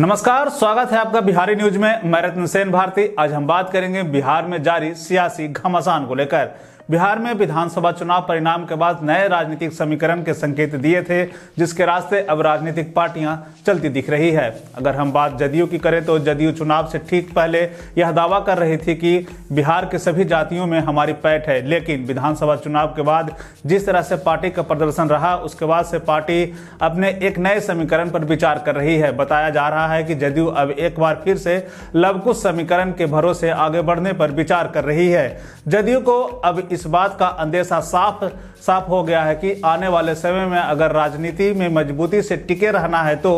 नमस्कार स्वागत है आपका बिहारी न्यूज में मैं रत्न सेन भारती आज हम बात करेंगे बिहार में जारी सियासी घमासान को लेकर बिहार में विधानसभा चुनाव परिणाम के बाद नए राजनीतिक समीकरण के संकेत दिए थे जिसके रास्ते अब राजनीतिक पार्टियां चलती दिख रही है अगर हम बात जदयू की करें तो जदयू चुनाव से ठीक पहले यह दावा कर रही थी कि बिहार के सभी जातियों में हमारी पैठ है लेकिन विधानसभा चुनाव के बाद जिस तरह से पार्टी का प्रदर्शन रहा उसके बाद से पार्टी अपने एक नए समीकरण पर विचार कर रही है बताया जा रहा है कि जदयू अब एक बार फिर से लवकुश समीकरण के भरोसे आगे बढ़ने पर विचार कर रही है जदयू को अब इस बात का अंदेशा साफ साफ हो गया है कि आने वाले समय में अगर राजनीति में मजबूती से टिके रहना है तो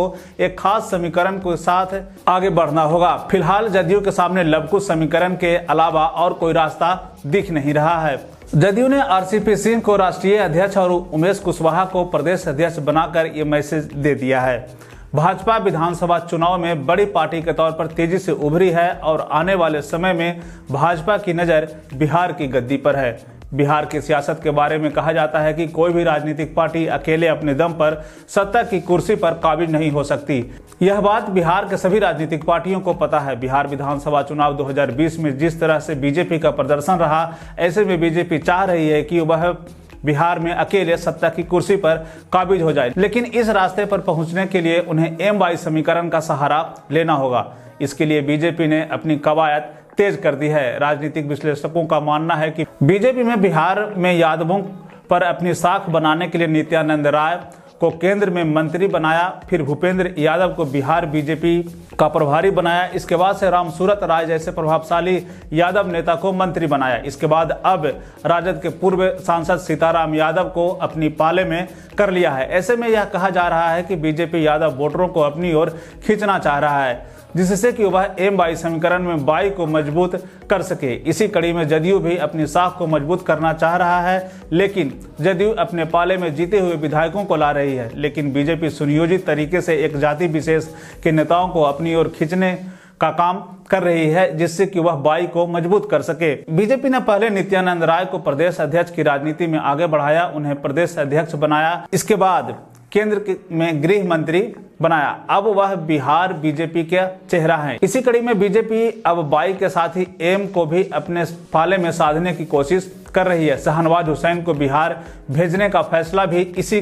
एक खास समीकरण के साथ आगे बढ़ना होगा फिलहाल जदयू के सामने लवकुश समीकरण के अलावा और कोई रास्ता दिख नहीं रहा है जदयू ने आरसीपी सिंह को राष्ट्रीय अध्यक्ष और उमेश कुशवाहा को प्रदेश अध्यक्ष बनाकर ये मैसेज दे दिया है भाजपा विधानसभा चुनाव में बड़ी पार्टी के तौर पर तेजी से उभरी है और आने वाले समय में भाजपा की नज़र बिहार की गद्दी पर है बिहार की सियासत के बारे में कहा जाता है कि कोई भी राजनीतिक पार्टी अकेले अपने दम पर सत्ता की कुर्सी पर काबिज नहीं हो सकती यह बात बिहार के सभी राजनीतिक पार्टियों को पता है बिहार विधानसभा चुनाव 2020 में जिस तरह से बीजेपी का प्रदर्शन रहा ऐसे में बीजेपी चाह रही है कि वह बिहार में अकेले सत्ता की कुर्सी पर काबिज हो जाए लेकिन इस रास्ते पर पहुंचने के लिए उन्हें एम वाई समीकरण का सहारा लेना होगा इसके लिए बीजेपी ने अपनी कवायद तेज कर दी है राजनीतिक विश्लेषकों का मानना है कि बीजेपी में बिहार में यादवों पर अपनी साख बनाने के लिए नित्यानंद राय को केंद्र में मंत्री बनाया फिर भूपेंद्र यादव को बिहार बीजेपी का प्रभारी बनाया इसके बाद से रामसूरत राय जैसे प्रभावशाली यादव नेता को मंत्री बनाया इसके बाद अब राजद के पूर्व सांसद सीताराम यादव को अपनी पाले में कर लिया है ऐसे में यह कहा जा रहा है कि बीजेपी यादव वोटरों को अपनी ओर खींचना चाह रहा है जिससे कि वह एम बाई समीकरण में बाई को मजबूत कर सके इसी कड़ी में जदयू भी अपनी साख को मजबूत करना चाह रहा है लेकिन जदयू अपने पाले में जीते हुए विधायकों को ला रही रही है लेकिन बीजेपी सुनियोजित तरीके से एक जाति विशेष के नेताओं को अपनी ओर खींचने का काम कर रही है जिससे कि वह बाई को मजबूत कर सके बीजेपी ने पहले नित्यानंद राय को प्रदेश अध्यक्ष की राजनीति में आगे बढ़ाया उन्हें प्रदेश अध्यक्ष बनाया इसके बाद केंद्र में गृह मंत्री बनाया अब वह बिहार बीजेपी के चेहरा है इसी कड़ी में बीजेपी अब बाई के साथ ही एम को भी अपने पाले में साधने की कोशिश कर रही है शहनवाज हुसैन को बिहार भेजने का फैसला भी इसी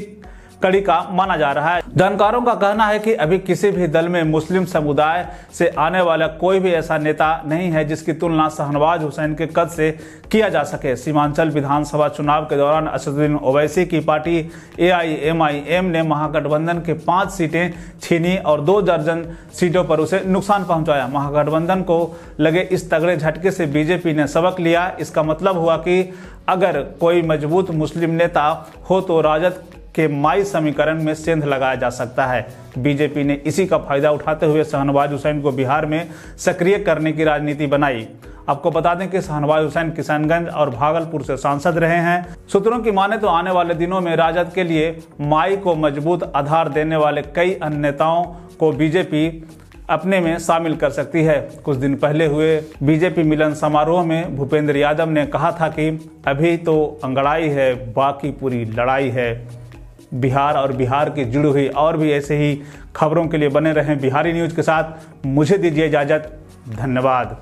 कड़ी का माना जा रहा है जानकारों का कहना है कि अभी किसी भी दल में मुस्लिम समुदाय से आने वाला कोई भी ऐसा नेता नहीं है जिसकी तुलना शहनवाज हुसैन के कद से किया जा सके सीमांचल विधानसभा चुनाव के दौरान असदुद्दीन ओवैसी की पार्टी ए आई ने महागठबंधन के पांच सीटें छीनी और दो दर्जन सीटों पर उसे नुकसान पहुंचाया महागठबंधन को लगे इस तगड़े झटके से बीजेपी ने सबक लिया इसका मतलब हुआ कि अगर कोई मजबूत मुस्लिम नेता हो तो राजद के माई समीकरण में सेंध लगाया जा सकता है बीजेपी ने इसी का फायदा उठाते हुए शहनवाज हुसैन को बिहार में सक्रिय करने की राजनीति बनाई आपको बता दें कि शहनवाज हुसैन किशनगंज और भागलपुर से सांसद रहे हैं सूत्रों की माने तो आने वाले दिनों में राजद के लिए माई को मजबूत आधार देने वाले कई अन्य नेताओं को बीजेपी अपने में शामिल कर सकती है कुछ दिन पहले हुए बीजेपी मिलन समारोह में भूपेंद्र यादव ने कहा था कि अभी तो अंगड़ाई है बाकी पूरी लड़ाई है बिहार और बिहार की जुड़ी हुई और भी ऐसे ही खबरों के लिए बने रहें बिहारी न्यूज़ के साथ मुझे दीजिए इजाज़त धन्यवाद